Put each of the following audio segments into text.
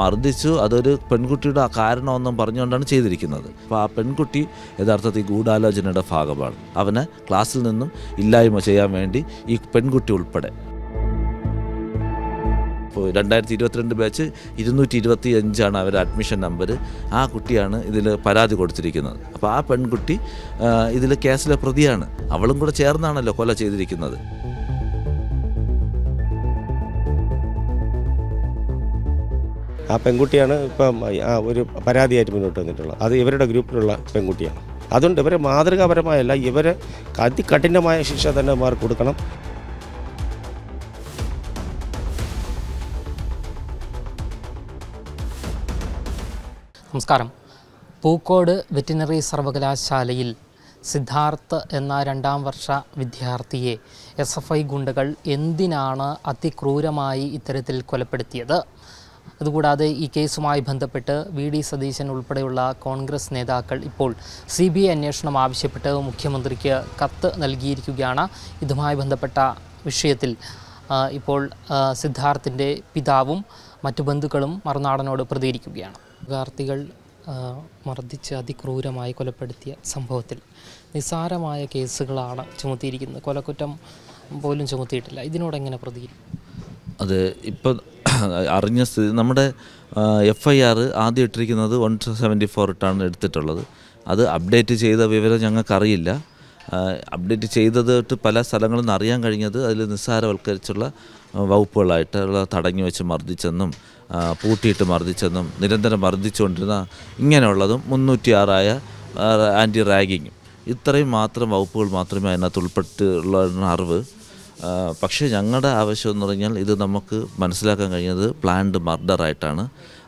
മർദ്ദിച്ചു അതൊരു പെൺകുട്ടിയുടെ കാരണമെന്നും പറഞ്ഞുകൊണ്ടാണ് ചെയ്തിരിക്കുന്നത് അപ്പോൾ ആ പെൺകുട്ടി യഥാർത്ഥത്തിൽ ഗൂഢാലോചനയുടെ ഭാഗമാണ് അവനെ ക്ലാസ്സിൽ നിന്നും ഇല്ലായ്മ ചെയ്യാൻ വേണ്ടി ഈ പെൺകുട്ടി ഉൾപ്പെടെ ഇപ്പോൾ രണ്ടായിരത്തി ഇരുപത്തിരണ്ട് ബാച്ച് ഇരുന്നൂറ്റി ഇരുപത്തി അഞ്ചാണ് അവരുടെ അഡ്മിഷൻ നമ്പർ ആ കുട്ടിയാണ് ഇതിൽ പരാതി കൊടുത്തിരിക്കുന്നത് അപ്പോൾ ആ പെൺകുട്ടി ഇതിൽ കേസിലെ പ്രതിയാണ് അവളും കൂടെ ചേർന്നാണല്ലോ കൊല ചെയ്തിരിക്കുന്നത് ആ പെൺകുട്ടിയാണ് ഇപ്പം ആ ഒരു പരാതിയായിട്ട് മുന്നോട്ട് വന്നിട്ടുള്ളത് അത് ഇവരുടെ ഗ്രൂപ്പിലുള്ള പെൺകുട്ടിയാണ് അതുകൊണ്ട് ഇവരെ മാതൃകാപരമായല്ല ഇവരെ അതികഠിനമായ ശിക്ഷ തന്നെ മാർ കൊടുക്കണം നമസ്കാരം പൂക്കോട് വെറ്റിനറി സർവകലാശാലയിൽ സിദ്ധാർത്ഥ് എന്ന രണ്ടാം വർഷ വിദ്യാർത്ഥിയെ എസ് എഫ് ഐ ഗുണ്ടകൾ എന്തിനാണ് അതിക്രൂരമായി ഇത്തരത്തിൽ കൊലപ്പെടുത്തിയത് അതുകൂടാതെ ഈ കേസുമായി ബന്ധപ്പെട്ട് വി ഡി സതീശൻ ഉൾപ്പെടെയുള്ള കോൺഗ്രസ് നേതാക്കൾ ഇപ്പോൾ സി ബി ഐ അന്വേഷണം ആവശ്യപ്പെട്ട് മുഖ്യമന്ത്രിക്ക് കത്ത് നൽകിയിരിക്കുകയാണ് ഇതുമായി ബന്ധപ്പെട്ട വിഷയത്തിൽ ഇപ്പോൾ സിദ്ധാർത്ഥിൻ്റെ പിതാവും മറ്റു ബന്ധുക്കളും മറുനാടനോട് പ്രതികരിക്കുകയാണ് വിദ്യാർത്ഥികൾ മർദ്ദിച്ച് അതിക്രൂരമായി കൊലപ്പെടുത്തിയ സംഭവത്തിൽ നിസ്സാരമായ കേസുകളാണ് ചുമത്തിയിരിക്കുന്നത് കൊലക്കുറ്റം പോലും ചുമത്തിയിട്ടില്ല ഇതിനോട് എങ്ങനെ പ്രതികരിക്കും അത് ഇപ്പം അറിഞ്ഞ സ്ഥിതി നമ്മുടെ എഫ് ഐ ആർ ആദ്യം ഇട്ടിരിക്കുന്നത് വൺ സെവൻറ്റി ഫോർ ഇട്ടാണ് എടുത്തിട്ടുള്ളത് അത് അപ്ഡേറ്റ് ചെയ്ത വിവരം ഞങ്ങൾക്കറിയില്ല അപ്ഡേറ്റ് ചെയ്തതായിട്ട് പല സ്ഥലങ്ങളിൽ നിന്ന് അറിയാൻ കഴിഞ്ഞത് അതിൽ നിസ്സാരവൽക്കരിച്ചുള്ള വകുപ്പുകളായിട്ടുള്ള തടഞ്ഞു വെച്ച് മർദ്ദിച്ചെന്നും പൂട്ടിയിട്ട് മർദ്ദിച്ചെന്നും നിരന്തരം മർദ്ദിച്ചുകൊണ്ടിരുന്ന ഇങ്ങനെയുള്ളതും മുന്നൂറ്റിയാറായ ആൻറ്റി റാഗിങ്ങും ഇത്രയും മാത്രം വകുപ്പുകൾ മാത്രമേ അതിനകത്ത് ഉൾപ്പെട്ടുള്ള അറിവ് പക്ഷേ ഞങ്ങളുടെ ആവശ്യം എന്ന് പറഞ്ഞാൽ ഇത് നമുക്ക് മനസ്സിലാക്കാൻ കഴിഞ്ഞത് പ്ലാൻഡ് മർഡർ ആയിട്ടാണ്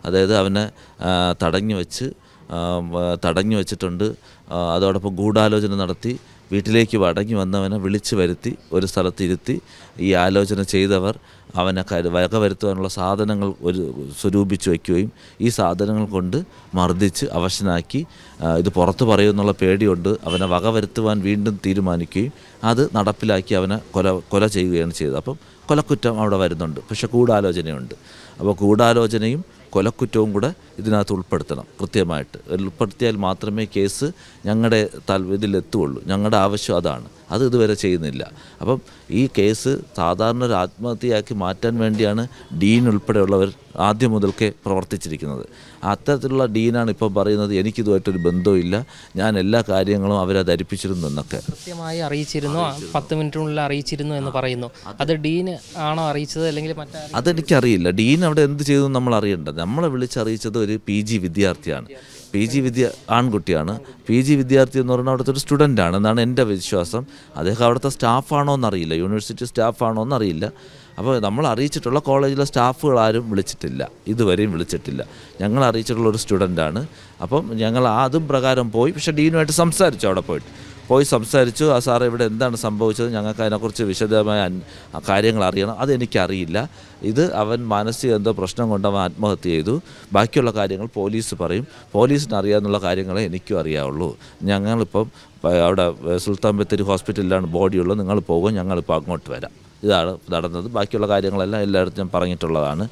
അതായത് അവനെ തടഞ്ഞു വെച്ച് തടഞ്ഞു വെച്ചിട്ടുണ്ട് അതോടൊപ്പം ഗൂഢാലോചന നടത്തി വീട്ടിലേക്ക് മടങ്ങി വന്നവനെ വിളിച്ചു വരുത്തി ഒരു സ്ഥലത്തിരുത്തി ഈ ആലോചന ചെയ്തവർ അവനെ വക വരുത്തുവാനുള്ള സാധനങ്ങൾ ഒരു സ്വരൂപിച്ച് വയ്ക്കുകയും ഈ സാധനങ്ങൾ കൊണ്ട് മർദ്ദിച്ച് അവശനാക്കി ഇത് പുറത്തു പറയുമെന്നുള്ള പേടിയുണ്ട് അവനെ വക വരുത്തുവാൻ വീണ്ടും തീരുമാനിക്കുകയും അത് നടപ്പിലാക്കി അവനെ കൊല കൊല ചെയ്യുകയാണ് ചെയ്തത് അപ്പം കൊലക്കുറ്റം അവിടെ വരുന്നുണ്ട് പക്ഷേ ഗൂഢാലോചനയുണ്ട് അപ്പോൾ ഗൂഢാലോചനയും കൊലക്കുറ്റവും കൂടെ ഇതിനകത്ത് ഉൾപ്പെടുത്തണം കൃത്യമായിട്ട് ഉൾപ്പെടുത്തിയാൽ മാത്രമേ കേസ് ഞങ്ങളുടെ ഇതിലെത്തുള്ളൂ ഞങ്ങളുടെ ആവശ്യം അതാണ് അത് ഇതുവരെ ചെയ്യുന്നില്ല അപ്പം ഈ കേസ് സാധാരണ ഒരു ആത്മഹത്യയാക്കി മാറ്റാൻ വേണ്ടിയാണ് ഡീൻ ഉൾപ്പെടെയുള്ളവർ ആദ്യം മുതൽക്കേ പ്രവർത്തിച്ചിരിക്കുന്നത് അത്തരത്തിലുള്ള ഡീനാണ് ഇപ്പോൾ പറയുന്നത് എനിക്കിതുമായിട്ടൊരു ബന്ധവുമില്ല ഞാൻ എല്ലാ കാര്യങ്ങളും അവരെ ധരിപ്പിച്ചിരുന്നു എന്നൊക്കെ കൃത്യമായി അറിയിച്ചിരുന്നു പത്ത് മിനിറ്റിനുള്ളിൽ അറിയിച്ചിരുന്നു എന്ന് പറയുന്നു അത് ഡീൻ ആണോ അറിയിച്ചത് അല്ലെങ്കിൽ അതെനിക്കറിയില്ല ഡീൻ അവിടെ എന്ത് ചെയ്തു നമ്മൾ അറിയണ്ട നമ്മളെ വിളിച്ചറിയിച്ചത് ഒരു പി ജി വിദ്യാർത്ഥിയാണ് പി ജി വിദ്യ ആൺകുട്ടിയാണ് പി ജി വിദ്യാർത്ഥി എന്ന് പറഞ്ഞാൽ അവിടുത്തെ ഒരു ആണ് എന്നാണ് എൻ്റെ വിശ്വാസം അദ്ദേഹം അവിടുത്തെ സ്റ്റാഫാണോ എന്നറിയില്ല യൂണിവേഴ്സിറ്റി സ്റ്റാഫാണോ എന്നറിയില്ല അപ്പോൾ നമ്മൾ അറിയിച്ചിട്ടുള്ള കോളേജിലെ സ്റ്റാഫുകൾ ആരും വിളിച്ചിട്ടില്ല ഇതുവരെയും വിളിച്ചിട്ടില്ല ഞങ്ങൾ അറിയിച്ചിട്ടുള്ള ഒരു സ്റ്റുഡൻ്റാണ് അപ്പം ഞങ്ങൾ അതും പ്രകാരം പോയി പക്ഷേ ഡീനുമായിട്ട് സംസാരിച്ചു അവിടെ പോയിട്ട് പോയി സംസാരിച്ചു ആ സാർ ഇവിടെ എന്താണ് സംഭവിച്ചത് ഞങ്ങൾക്ക് അതിനെക്കുറിച്ച് വിശദമായ കാര്യങ്ങൾ അറിയണം അതെനിക്കറിയില്ല ഇത് അവൻ മാനസിക എന്തോ പ്രശ്നം കൊണ്ട് അവൻ ആത്മഹത്യ ചെയ്തു ബാക്കിയുള്ള കാര്യങ്ങൾ പോലീസ് പറയും പോലീസിന് അറിയാമെന്നുള്ള കാര്യങ്ങളെ എനിക്കും അറിയാവുള്ളൂ ഞങ്ങളിപ്പം അവിടെ സുൽത്താൻ ബത്തേരി ഹോസ്പിറ്റലിലാണ് ബോഡിയുള്ളത് നിങ്ങൾ പോകും ഞങ്ങളിപ്പോൾ അങ്ങോട്ട് വരാം ഇതാണ് നടന്നത് ബാക്കിയുള്ള കാര്യങ്ങളെല്ലാം എല്ലായിടത്തും പറഞ്ഞിട്ടുള്ളതാണ്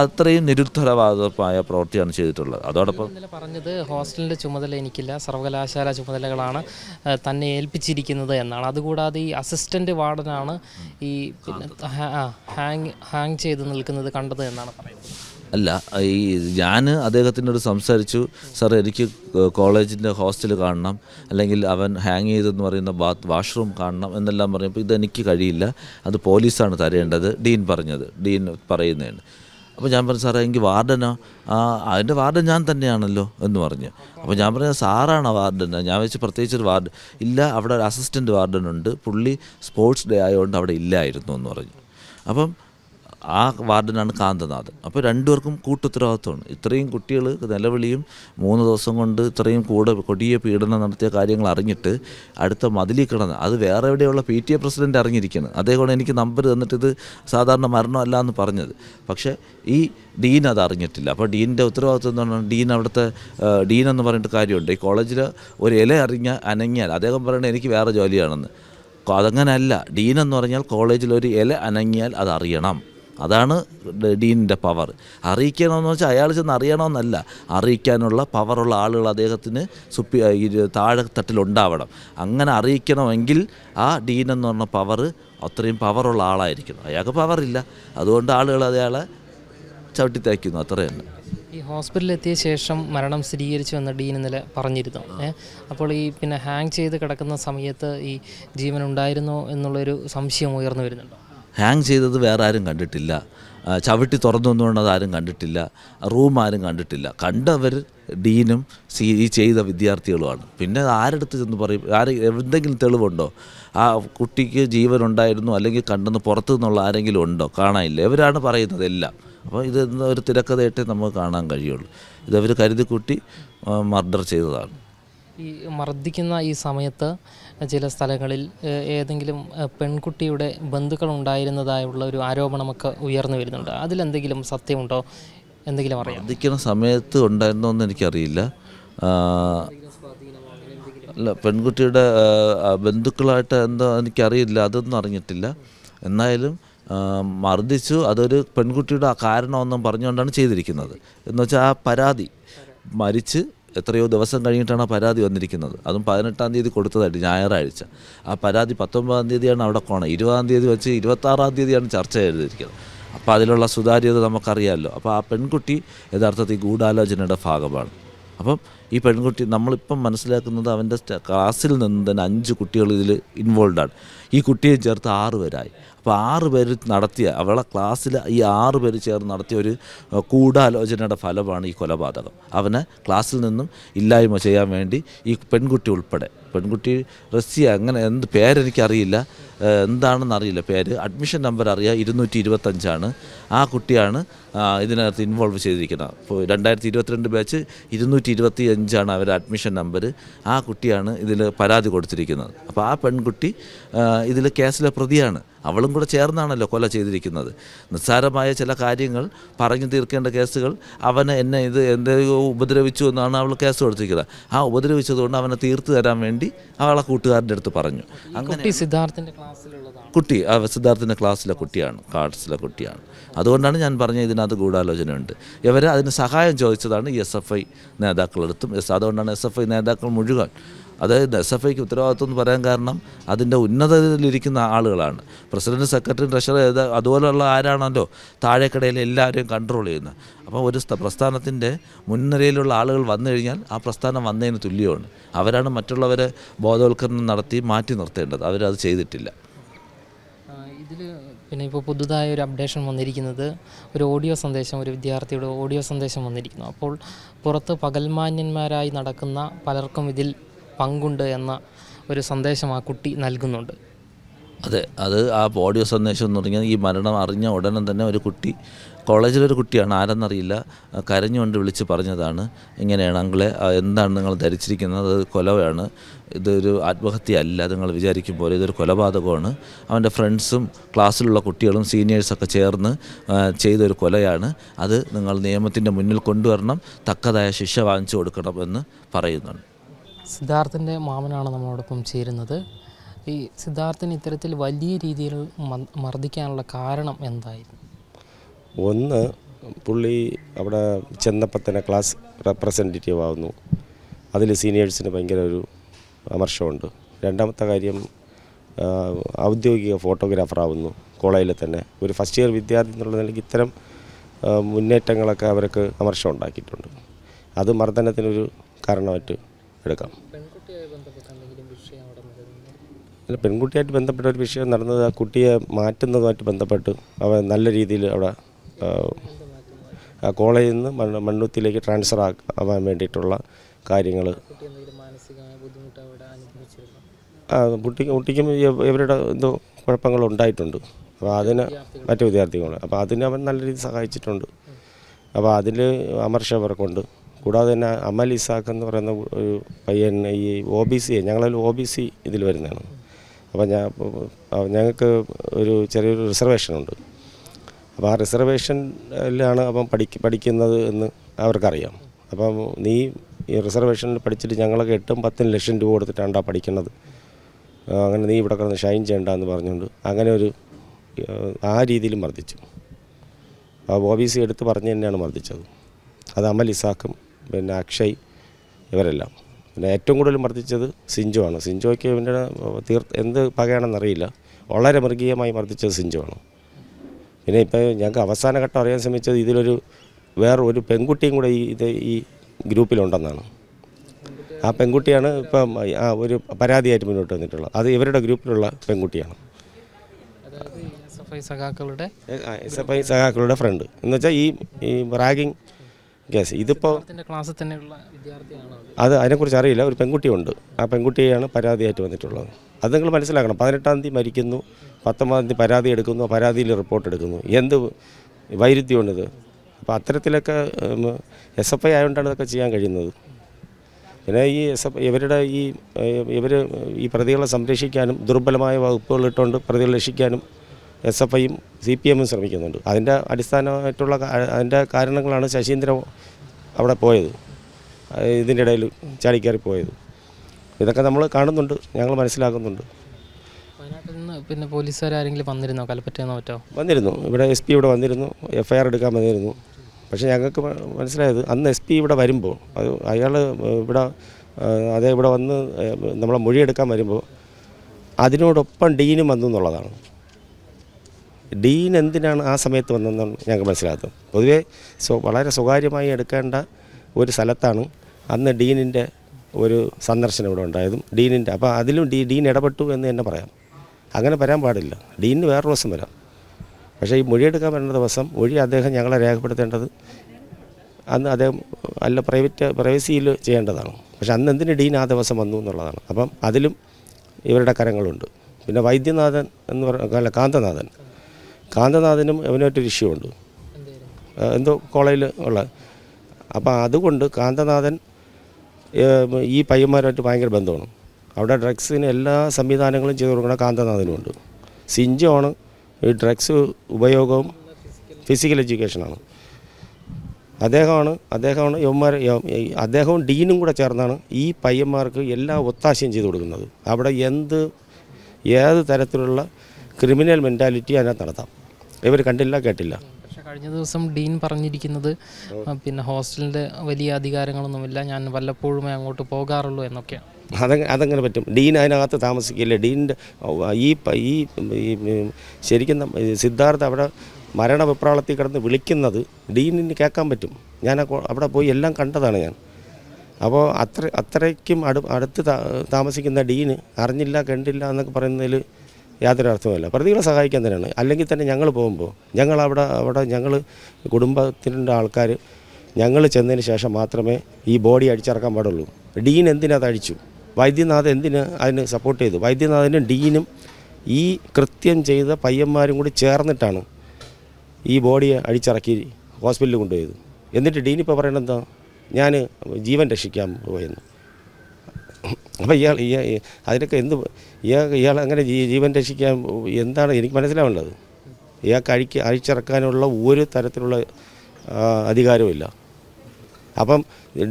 അത്രയും നിരുത്തരവാദമായ പ്രവൃത്തിയാണ് ചെയ്തിട്ടുള്ളത് അതോടൊപ്പം പറഞ്ഞത് ഹോസ്റ്റലിൻ്റെ ചുമതല എനിക്കില്ല സർവകലാശാല ചുമതലകളാണ് തന്നെ ഏൽപ്പിച്ചിരിക്കുന്നത് എന്നാണ് അതുകൂടാതെ ഈ അസിസ്റ്റൻ്റ് വാർഡനാണ് ഈ പിന്നെ ഹാങ് ഹാങ് ചെയ്ത് നിൽക്കുന്നത് കണ്ടത് എന്നാണ് പറയുന്നത് അല്ല ഈ ഞാൻ അദ്ദേഹത്തിനോട് സംസാരിച്ചു സാർ എനിക്ക് കോളേജിൻ്റെ ഹോസ്റ്റൽ കാണണം അല്ലെങ്കിൽ അവൻ ഹാങ് ചെയ്തെന്ന് പറയുന്ന ബാത്ത് വാഷ്റൂം കാണണം എന്നെല്ലാം പറഞ്ഞപ്പോൾ ഇതെനിക്ക് കഴിയില്ല അത് പോലീസാണ് തരേണ്ടത് ഡീൻ പറഞ്ഞത് ഡീൻ പറയുന്നതാണ് അപ്പോൾ ഞാൻ പറഞ്ഞു സാറേ എനിക്ക് വാർഡനോ അതിൻ്റെ വാർഡൻ ഞാൻ തന്നെയാണല്ലോ എന്ന് പറഞ്ഞു അപ്പോൾ ഞാൻ പറഞ്ഞു സാറാണ് വാർഡൻ ഞാൻ വെച്ച് ഒരു വാർഡ് ഇല്ല അവിടെ ഒരു അസിസ്റ്റൻറ്റ് വാർഡനുണ്ട് പുള്ളി സ്പോർട്സ് ഡേ ആയതുകൊണ്ട് അവിടെ ഇല്ലായിരുന്നു എന്ന് പറഞ്ഞു അപ്പം ആ വാർഡനാണ് കാന്തനാഥൻ അപ്പോൾ രണ്ടുപേർക്കും കൂട്ടുത്തരവാദിത്വമാണ് ഇത്രയും കുട്ടികൾ നിലവിളിയും മൂന്ന് ദിവസം കൊണ്ട് ഇത്രയും കൂടെ കൊടിയ പീഡനം നടത്തിയ കാര്യങ്ങൾ അറിഞ്ഞിട്ട് അടുത്ത മതിലിൽ കിടന്ന് അത് വേറെ എവിടെയുള്ള പി ടി എ പ്രസിഡൻ്റ് അറിഞ്ഞിരിക്കുന്നത് അതേപോലെ എനിക്ക് നമ്പർ തന്നിട്ട് ഇത് സാധാരണ മരണമല്ല എന്ന് പറഞ്ഞത് പക്ഷേ ഈ ഡീൻ അത് അറിഞ്ഞിട്ടില്ല അപ്പോൾ ഡീനിൻ്റെ ഉത്തരവാദിത്വം എന്ന് പറഞ്ഞാൽ ഡീൻ അവിടുത്തെ ഡീൻ എന്ന് പറഞ്ഞിട്ട് കാര്യമുണ്ട് ഈ കോളേജിൽ ഒരു ഇല അറിഞ്ഞ അനങ്ങിയാൽ അദ്ദേഹം പറയണത് എനിക്ക് വേറെ ജോലിയാണെന്ന് അതങ്ങനെയല്ല ഡീൻ എന്ന് പറഞ്ഞാൽ കോളേജിൽ ഒരു ഇല അനങ്ങിയാൽ അത് അറിയണം അതാണ് ഡീനിൻ്റെ പവർ അറിയിക്കണമെന്ന് വെച്ചാൽ അയാൾ ചെന്ന് അറിയണമെന്നല്ല അറിയിക്കാനുള്ള പവറുള്ള ആളുകൾ അദ്ദേഹത്തിന് സുപ്പി താഴെത്തട്ടിലുണ്ടാവണം അങ്ങനെ അറിയിക്കണമെങ്കിൽ ആ ഡീൻ എന്ന് പറഞ്ഞ പവർ അത്രയും പവറുള്ള ആളായിരിക്കണം അയാൾക്ക് പവറില്ല അതുകൊണ്ട് ആളുകൾ അയാളെ ചവിട്ടിത്തേക്കുന്നു അത്ര തന്നെ ഈ ഹോസ്പിറ്റലിലെത്തിയ ശേഷം മരണം സ്ഥിരീകരിച്ചു എന്ന് ഡീൻ ഇന്നലെ പറഞ്ഞിരുന്നു അപ്പോൾ ഈ പിന്നെ ഹാങ് ചെയ്ത് കിടക്കുന്ന സമയത്ത് ഈ ജീവൻ ഉണ്ടായിരുന്നോ എന്നുള്ളൊരു സംശയം ഉയർന്നു വരുന്നുണ്ടോ ഹാങ് ചെയ്തത് വേറെ ആരും കണ്ടിട്ടില്ല ചവിട്ടി തുറന്നുവെന്നുകൊണ്ട് ആരും കണ്ടിട്ടില്ല റൂം ആരും കണ്ടിട്ടില്ല കണ്ടവർ ഡീനും സി ഈ ചെയ്ത വിദ്യാർത്ഥികളുമാണ് പിന്നെ ആരെടുത്ത് ചെന്ന് പറയും ആരെ എന്തെങ്കിലും തെളിവുണ്ടോ ആ കുട്ടിക്ക് ജീവനുണ്ടായിരുന്നു അല്ലെങ്കിൽ കണ്ടെന്ന് പുറത്തു നിന്നുള്ള ആരെങ്കിലും ഉണ്ടോ കാണാനില്ല ഇവരാണ് പറയുന്നത് എല്ലാം അപ്പോൾ ഇത് ഒരു തിരക്കഥയായിട്ടേ നമുക്ക് കാണാൻ കഴിയുള്ളൂ ഇതവർ കരുതിക്കുട്ടി മർഡർ ചെയ്തതാണ് ഈ മർദ്ദിക്കുന്ന ഈ സമയത്ത് ചില സ്ഥലങ്ങളിൽ ഏതെങ്കിലും പെൺകുട്ടിയുടെ ബന്ധുക്കൾ ഉണ്ടായിരുന്നതായുള്ള ഒരു ആരോപണമൊക്കെ ഉയർന്നു വരുന്നുണ്ട് അതിലെന്തെങ്കിലും സത്യമുണ്ടോ എന്തെങ്കിലും അറിയാം ബാധിക്കുന്ന സമയത്ത് ഉണ്ടായിരുന്നോ എന്ന് എനിക്കറിയില്ല അല്ല പെൺകുട്ടിയുടെ ബന്ധുക്കളായിട്ട് എന്തോ എനിക്കറിയില്ല അതൊന്നും അറിഞ്ഞിട്ടില്ല എന്നാലും മർദ്ദിച്ചു അതൊരു പെൺകുട്ടിയുടെ കാരണമൊന്നും പറഞ്ഞുകൊണ്ടാണ് ചെയ്തിരിക്കുന്നത് എന്ന് വെച്ചാൽ ആ പരാതി മരിച്ച് എത്രയോ ദിവസം കഴിഞ്ഞിട്ടാണ് പരാതി വന്നിരിക്കുന്നത് അതും പതിനെട്ടാം തീയതി കൊടുത്തതായിട്ട് ഞായറാഴ്ച ആ പരാതി പത്തൊമ്പതാം തീയതിയാണ് അവിടെ കോണം ഇരുപതാം തീയതി വെച്ച് ഇരുപത്താറാം തീയതിയാണ് ചർച്ച ചെയ്തിരിക്കുന്നത് അപ്പോൾ അതിലുള്ള സുതാര്യത നമുക്കറിയാമല്ലോ അപ്പോൾ ആ പെൺകുട്ടി യഥാർത്ഥത്തിൽ ഗൂഢാലോചനയുടെ ഭാഗമാണ് അപ്പം ഈ പെൺകുട്ടി നമ്മളിപ്പം മനസ്സിലാക്കുന്നത് അവൻ്റെ ക്ലാസ്സിൽ നിന്ന് തന്നെ അഞ്ച് കുട്ടികൾ ഇതിൽ ഇൻവോൾവാണ് ഈ കുട്ടിയെ ചേർത്ത് ആറ് പേരായി അപ്പോൾ ആറ് പേര് നടത്തിയ അവളെ ക്ലാസ്സിൽ ഈ ആറ് പേര് ചേർന്ന് നടത്തിയ ഒരു കൂടാലോചനയുടെ ഫലമാണ് ഈ കൊലപാതകം അവനെ ക്ലാസ്സിൽ നിന്നും ഇല്ലായ്മ ചെയ്യാൻ വേണ്ടി ഈ പെൺകുട്ടി ഉൾപ്പെടെ പെൺകുട്ടി റസിയ അങ്ങനെ എന്ത് പേരെനിക്കറിയില്ല എന്താണെന്ന് അറിയില്ല പേര് അഡ്മിഷൻ നമ്പർ അറിയാം ഇരുന്നൂറ്റി ഇരുപത്തഞ്ചാണ് ആ കുട്ടിയാണ് ഇതിനകത്ത് ഇൻവോൾവ് ചെയ്തിരിക്കുന്നത് ഇപ്പോൾ രണ്ടായിരത്തി ഇരുപത്തിരണ്ട് ബാച്ച് ഇരുന്നൂറ്റി ഇരുപത്തി അഞ്ചാണ് അവരുടെ അഡ്മിഷൻ നമ്പർ ആ കുട്ടിയാണ് ഇതിൽ പരാതി കൊടുത്തിരിക്കുന്നത് അപ്പോൾ ആ പെൺകുട്ടി ഇതിൽ കേസിലെ പ്രതിയാണ് അവളും കൂടെ ചേർന്നാണല്ലോ കൊല ചെയ്തിരിക്കുന്നത് നിസ്സാരമായ ചില കാര്യങ്ങൾ പറഞ്ഞു തീർക്കേണ്ട കേസുകൾ അവനെ എന്നെ ഇത് എന്തെയോ ഉപദ്രവിച്ചു എന്നാണ് അവൾ കേസ് കൊടുത്തിരിക്കുന്നത് ആ ഉപദ്രവിച്ചതുകൊണ്ട് അവനെ തീർത്തു തരാൻ വേണ്ടി അവളെ കൂട്ടുകാരൻ്റെ അടുത്ത് പറഞ്ഞു അങ്ങനെ സിദ്ധാർത്ഥിൻ്റെ കുട്ടി സിദ്ധാർത്ഥിൻ്റെ ക്ലാസ്സിലെ കുട്ടിയാണ് കാർഡ്സിലെ കുട്ടിയാണ് അതുകൊണ്ടാണ് ഞാൻ പറഞ്ഞത് ഇതിനകത്ത് ഗൂഢാലോചനയുണ്ട് ഇവരെ അതിന് സഹായം ചോദിച്ചതാണ് എസ് എഫ് ഐ നേതാക്കളെടുത്തും എസ് അതുകൊണ്ടാണ് എസ് എഫ് ഐ നേതാക്കൾ മുഴുവൻ അതായത് എസ് എഫ് ഐക്ക് ഉത്തരവാദിത്വം എന്ന് പറയാൻ കാരണം അതിൻ്റെ ഉന്നതയിലിരിക്കുന്ന ആളുകളാണ് പ്രസിഡന്റ് സെക്രട്ടറി ട്രഷറർ അതുപോലെയുള്ള ആരാണല്ലോ താഴേക്കടയിൽ എല്ലാവരെയും കൺട്രോൾ ചെയ്യുന്നത് അപ്പോൾ ഒരു പ്രസ്ഥാനത്തിൻ്റെ മുൻനിരയിലുള്ള ആളുകൾ വന്നു കഴിഞ്ഞാൽ ആ പ്രസ്ഥാനം വന്നതിന് തുല്യമാണ് അവരാണ് മറ്റുള്ളവരെ ബോധവൽക്കരണം നടത്തി മാറ്റി നിർത്തേണ്ടത് അവരത് ചെയ്തിട്ടില്ല ഇതിൽ പിന്നെ ഇപ്പോൾ പുതുതായ ഒരു അപ്ഡേഷൻ വന്നിരിക്കുന്നത് ഒരു ഓഡിയോ സന്ദേശം ഒരു വിദ്യാർത്ഥിയുടെ ഓഡിയോ സന്ദേശം വന്നിരിക്കുന്നു അപ്പോൾ പുറത്ത് പകൽമാന്യന്മാരായി നടക്കുന്ന പലർക്കും ഇതിൽ പങ്കുണ്ട് എന്ന ഒരു സന്ദേശം ആ കുട്ടി നൽകുന്നുണ്ട് അതെ അത് ആ ഓഡിയോ സന്ദേശം എന്ന് പറഞ്ഞാൽ ഈ മരണം അറിഞ്ഞ ഉടനെ തന്നെ ഒരു കുട്ടി കോളേജിലൊരു കുട്ടിയാണ് ആരെന്നറിയില്ല കരഞ്ഞുകൊണ്ട് വിളിച്ച് പറഞ്ഞതാണ് ഇങ്ങനെയാണ് അങ്ങളെ എന്താണ് നിങ്ങൾ ധരിച്ചിരിക്കുന്നത് അത് കൊലയാണ് ഇതൊരു ആത്മഹത്യയല്ല നിങ്ങൾ വിചാരിക്കും പോലെ ഇതൊരു കൊലപാതകമാണ് അവൻ്റെ ഫ്രണ്ട്സും ക്ലാസ്സിലുള്ള കുട്ടികളും സീനിയേഴ്സൊക്കെ ചേർന്ന് ചെയ്തൊരു കൊലയാണ് അത് നിങ്ങൾ നിയമത്തിൻ്റെ മുന്നിൽ കൊണ്ടുവരണം തക്കതായ ശിക്ഷ വാങ്ങിച്ചു കൊടുക്കണം എന്ന് പറയുന്നുണ്ട് സിദ്ധാർത്ഥൻ്റെ മാമനാണ് നമ്മളോടൊപ്പം ചേരുന്നത് ഈ സിദ്ധാർത്ഥൻ ഇത്തരത്തിൽ വലിയ രീതിയിൽ മർദ്ദിക്കാനുള്ള കാരണം എന്തായിരുന്നു ഒന്ന് പുള്ളി അവിടെ ചെന്നപ്പോൾ തന്നെ ക്ലാസ് റെപ്രസെൻറ്റേറ്റീവ് ആവുന്നു അതിൽ സീനിയേഴ്സിന് ഭയങ്കര ഒരു അമർഷമുണ്ട് രണ്ടാമത്തെ കാര്യം ഔദ്യോഗിക ഫോട്ടോഗ്രാഫർ ആവുന്നു കോളേജിൽ തന്നെ ഒരു ഫസ്റ്റ് ഇയർ വിദ്യാർത്ഥി എന്നുള്ള നിലയ്ക്ക് ഇത്തരം മുന്നേറ്റങ്ങളൊക്കെ അവർക്ക് അമർഷം ഉണ്ടാക്കിയിട്ടുണ്ട് അത് മർദ്ദനത്തിനൊരു കാരണമായിട്ട് എടുക്കാം അല്ല പെൺകുട്ടിയായിട്ട് ബന്ധപ്പെട്ട ഒരു വിഷയം നടന്നത് ആ കുട്ടിയെ മാറ്റുന്നതുമായിട്ട് ബന്ധപ്പെട്ട് അവ നല്ല രീതിയിൽ അവിടെ കോളേജിൽ നിന്ന് മണ്ണ മണ്ണുത്തിലേക്ക് ട്രാൻസ്ഫർ ആവാൻ വേണ്ടിയിട്ടുള്ള കാര്യങ്ങൾ ആ കുട്ടിക്ക് കുട്ടിക്കും ഇവരുടെ എന്തോ കുഴപ്പങ്ങൾ ഉണ്ടായിട്ടുണ്ട് അപ്പോൾ അതിന് മറ്റു വിദ്യാർത്ഥികൾ അപ്പോൾ അതിന് അവൻ നല്ല രീതിയിൽ സഹായിച്ചിട്ടുണ്ട് അപ്പോൾ അതിൽ അമർഷവർക്കുണ്ട് കൂടാതെ തന്നെ അമൽ ഇസാഖ് എന്ന് പറയുന്ന ഒരു പയ്യൻ ഈ ഒ ബി സി ഞങ്ങളൊരു ഒ ബി സി ഇതിൽ വരുന്നതാണ് അപ്പോൾ ഞാൻ ഞങ്ങൾക്ക് ഒരു ചെറിയൊരു റിസർവേഷനുണ്ട് അപ്പോൾ ആ റിസർവേഷനിലാണ് അപ്പം പഠിക്ക പഠിക്കുന്നത് എന്ന് അവർക്കറിയാം അപ്പം നീ ഈ റിസർവേഷനിൽ പഠിച്ചിട്ട് ഞങ്ങളൊക്കെ എട്ടും പത്തും ലക്ഷം രൂപ കൊടുത്തിട്ടാണ്ടാ പഠിക്കുന്നത് അങ്ങനെ നീ ഇവിടെ കിടന്ന് ഷൈൻ ചെയ്യണ്ട എന്ന് പറഞ്ഞുകൊണ്ട് അങ്ങനെ ഒരു ആ രീതിയിലും മർദ്ദിച്ചു ആ ഒ ബി സി എടുത്ത് പറഞ്ഞ് തന്നെയാണ് മർദ്ദിച്ചത് അത് അമൽ ഇസാക്കും പിന്നെ അക്ഷയ് ഇവരെല്ലാം പിന്നെ ഏറ്റവും കൂടുതൽ മർദ്ദിച്ചത് സിഞ്ചു ആണ് സിഞ്ചോയ്ക്ക് ഇവൻ്റെ തീർ എന്ത് പകയാണെന്നറിയില്ല വളരെ മൃഗീയമായി മർദ്ദിച്ചത് സിഞ്ചു ആണ് പിന്നെ ഇപ്പം ഞങ്ങൾക്ക് അവസാന ഘട്ടം അറിയാൻ ശ്രമിച്ചത് ഇതിലൊരു വേറെ ഒരു പെൺകുട്ടിയും കൂടെ ഈ ഇത് ഈ ഗ്രൂപ്പിലുണ്ടെന്നാണ് ആ പെൺകുട്ടിയാണ് ഇപ്പം ആ ഒരു പരാതിയായിട്ട് മുന്നോട്ട് വന്നിട്ടുള്ളത് അത് ഇവരുടെ ഗ്രൂപ്പിലുള്ള പെൺകുട്ടിയാണ് എസ് എഫ് സഖാക്കളുടെ ഫ്രണ്ട് എന്ന് വെച്ചാൽ ഈ ഈ റാഗിങ് യെസ് ഇതിപ്പോൾ ക്ലാസ്സിൽ തന്നെയുള്ള വിദ്യാർത്ഥിയാണ് അത് അതിനെക്കുറിച്ച് അറിയില്ല ഒരു പെൺകുട്ടിയുണ്ട് ആ പെൺകുട്ടിയെയാണ് പരാതിയായിട്ട് വന്നിട്ടുള്ളത് അത് നിങ്ങൾ മനസ്സിലാക്കണം പതിനെട്ടാം തീയതി മരിക്കുന്നു പത്തൊമ്പതാം തീയതി പരാതി എടുക്കുന്നു പരാതിയിൽ റിപ്പോർട്ട് എടുക്കുന്നു എന്ത് വൈരുദ്ധ്യമാണിത് അപ്പോൾ അത്തരത്തിലൊക്കെ എസ് എഫ് ഐ ആയതുകൊണ്ടാണ് ഇതൊക്കെ ചെയ്യാൻ കഴിയുന്നത് പിന്നെ ഈ എസ് എഫ് ഇവരുടെ ഈ ഇവർ ഈ പ്രതികളെ സംരക്ഷിക്കാനും ദുർബലമായ വകുപ്പുകൾ ഇട്ടുകൊണ്ട് പ്രതികളെ രക്ഷിക്കാനും എസ് എഫ് ഐയും സി പി എമ്മും ശ്രമിക്കുന്നുണ്ട് അതിൻ്റെ അടിസ്ഥാനമായിട്ടുള്ള അതിൻ്റെ കാരണങ്ങളാണ് ശശീന്ദ്രൻ അവിടെ പോയത് ഇതിൻ്റെ ഇടയിൽ ചാടിക്കേറി പോയത് ഇതൊക്കെ നമ്മൾ കാണുന്നുണ്ട് ഞങ്ങൾ മനസ്സിലാക്കുന്നുണ്ട് പിന്നെ പോലീസുകാർ ആരെങ്കിലും വന്നിരുന്നോ കൽപ്പറ്റയെന്നോ മറ്റോ വന്നിരുന്നു ഇവിടെ എസ് പി ഇവിടെ വന്നിരുന്നു എഫ് ഐ ആർ എടുക്കാൻ വന്നിരുന്നു പക്ഷേ ഞങ്ങൾക്ക് മനസ്സിലായത് അന്ന് എസ് പി ഇവിടെ വരുമ്പോൾ അത് അയാൾ ഇവിടെ അതേ ഇവിടെ വന്ന് നമ്മളെ മൊഴിയെടുക്കാൻ വരുമ്പോൾ അതിനോടൊപ്പം ഡീനും വന്നു എന്നുള്ളതാണ് ഡീൻ എന്തിനാണ് ആ സമയത്ത് വന്നതെന്ന് ഞങ്ങൾക്ക് മനസ്സിലാക്കും പൊതുവേ സോ വളരെ സ്വകാര്യമായി എടുക്കേണ്ട ഒരു സ്ഥലത്താണ് അന്ന് ഡീനിൻ്റെ ഒരു സന്ദർശനം ഇവിടെ ഉണ്ടായതും ഡീനിൻ്റെ അപ്പോൾ അതിലും ഡീ ഡീൻ ഇടപെട്ടു എന്ന് തന്നെ പറയാം അങ്ങനെ വരാൻ പാടില്ല ഡീനിന് വേറൊരു ദിവസം വരാം പക്ഷേ ഈ എടുക്കാൻ വരുന്ന ദിവസം മൊഴി അദ്ദേഹം ഞങ്ങളെ രേഖപ്പെടുത്തേണ്ടത് അന്ന് അദ്ദേഹം അല്ല പ്രൈവറ്റ് പ്രൈവസിയിൽ ചെയ്യേണ്ടതാണ് പക്ഷെ അന്ന് എന്തിന് ഡീൻ ആ ദിവസം വന്നു എന്നുള്ളതാണ് അപ്പം അതിലും ഇവരുടെ കരങ്ങളുണ്ട് പിന്നെ വൈദ്യനാഥൻ എന്ന് പറഞ്ഞ കാന്തനാഥൻ കാന്തനാഥനും അവനുമായിട്ടൊരു ഇഷ്യൂ ഉണ്ട് എന്തോ കോളേജിൽ ഉള്ള അപ്പോൾ അതുകൊണ്ട് കാന്തനാഥൻ ഈ പയ്യന്മാരുമായിട്ട് ഭയങ്കര ബന്ധമാണ് അവിടെ ഡ്രഗ്സിന് എല്ലാ സംവിധാനങ്ങളും ചെയ്തു കൊടുക്കണ കാന്തനാഥനുമുണ്ട് സിഞ്ചുമാണ് ഈ ഡ്രഗ്സ് ഉപയോഗവും ഫിസിക്കൽ എഡ്യൂക്കേഷനാണ് അദ്ദേഹമാണ് അദ്ദേഹമാണ് യവന്മാർ അദ്ദേഹവും ഡീനും കൂടെ ചേർന്നാണ് ഈ പയ്യന്മാർക്ക് എല്ലാ ഒത്താശയും ചെയ്തു കൊടുക്കുന്നത് അവിടെ എന്ത് ഏത് തരത്തിലുള്ള ക്രിമിനൽ മെൻറ്റാലിറ്റി അതിനകത്ത് നടത്താം ഇവർ കണ്ടില്ല കേട്ടില്ല പക്ഷെ കഴിഞ്ഞ ദിവസം ഡീൻ പറഞ്ഞിരിക്കുന്നത് പിന്നെ ഹോസ്റ്റലിൻ്റെ വലിയ അധികാരങ്ങളൊന്നുമില്ല ഞാൻ വല്ലപ്പോഴും അങ്ങോട്ട് പോകാറുള്ളൂ എന്നൊക്കെയാണ് അത അതങ്ങനെ പറ്റും ഡീൻ അതിനകത്ത് താമസിക്കില്ല ഡീൻ്റെ ഈ ഈ ശരിക്കും സിദ്ധാർത്ഥ അവിടെ മരണ വിപ്രാളത്തിൽ കിടന്ന് വിളിക്കുന്നത് ഡീനിന് കേൾക്കാൻ പറ്റും ഞാൻ അവിടെ പോയി എല്ലാം കണ്ടതാണ് ഞാൻ അപ്പോൾ അത്ര അത്രയ്ക്കും അടുത്ത് താമസിക്കുന്ന ഡീന് അറിഞ്ഞില്ല കണ്ടില്ല എന്നൊക്കെ പറയുന്നതിൽ യാതൊരു അർത്ഥവുമല്ല പ്രതികളെ സഹായിക്കാൻ തന്നെയാണ് അല്ലെങ്കിൽ തന്നെ ഞങ്ങൾ പോകുമ്പോൾ ഞങ്ങൾ അവിടെ അവിടെ ഞങ്ങൾ കുടുംബത്തിൻ്റെ ആൾക്കാർ ഞങ്ങൾ ചെന്നതിന് ശേഷം മാത്രമേ ഈ ബോഡി അടിച്ചിറക്കാൻ പാടുള്ളൂ ഡീൻ എന്തിനത് അഴിച്ചു വൈദ്യനാഥ് എന്തിന് അതിന് സപ്പോർട്ട് ചെയ്തു വൈദ്യനാഥനും ഡീനും ഈ കൃത്യം ചെയ്ത പയ്യന്മാരും കൂടി ചേർന്നിട്ടാണ് ഈ ബോഡിയെ അടിച്ചിറക്കി ഹോസ്പിറ്റലിൽ കൊണ്ടുപോയത് എന്നിട്ട് ഡീൻ ഇപ്പോൾ പറയണെന്താ ഞാൻ ജീവൻ രക്ഷിക്കാൻ പോയെന്ന് അപ്പോൾ ഇയാൾ ഇയാൾ അതിനൊക്കെ എന്ത് ഇയാൾ ഇയാൾ അങ്ങനെ ജീവൻ രക്ഷിക്കാൻ എന്താണ് എനിക്ക് മനസ്സിലാവേണ്ടത് ഇയാൾ അഴിക്ക് അഴിച്ചിറക്കാനുള്ള ഒരു തരത്തിലുള്ള അധികാരമില്ല അപ്പം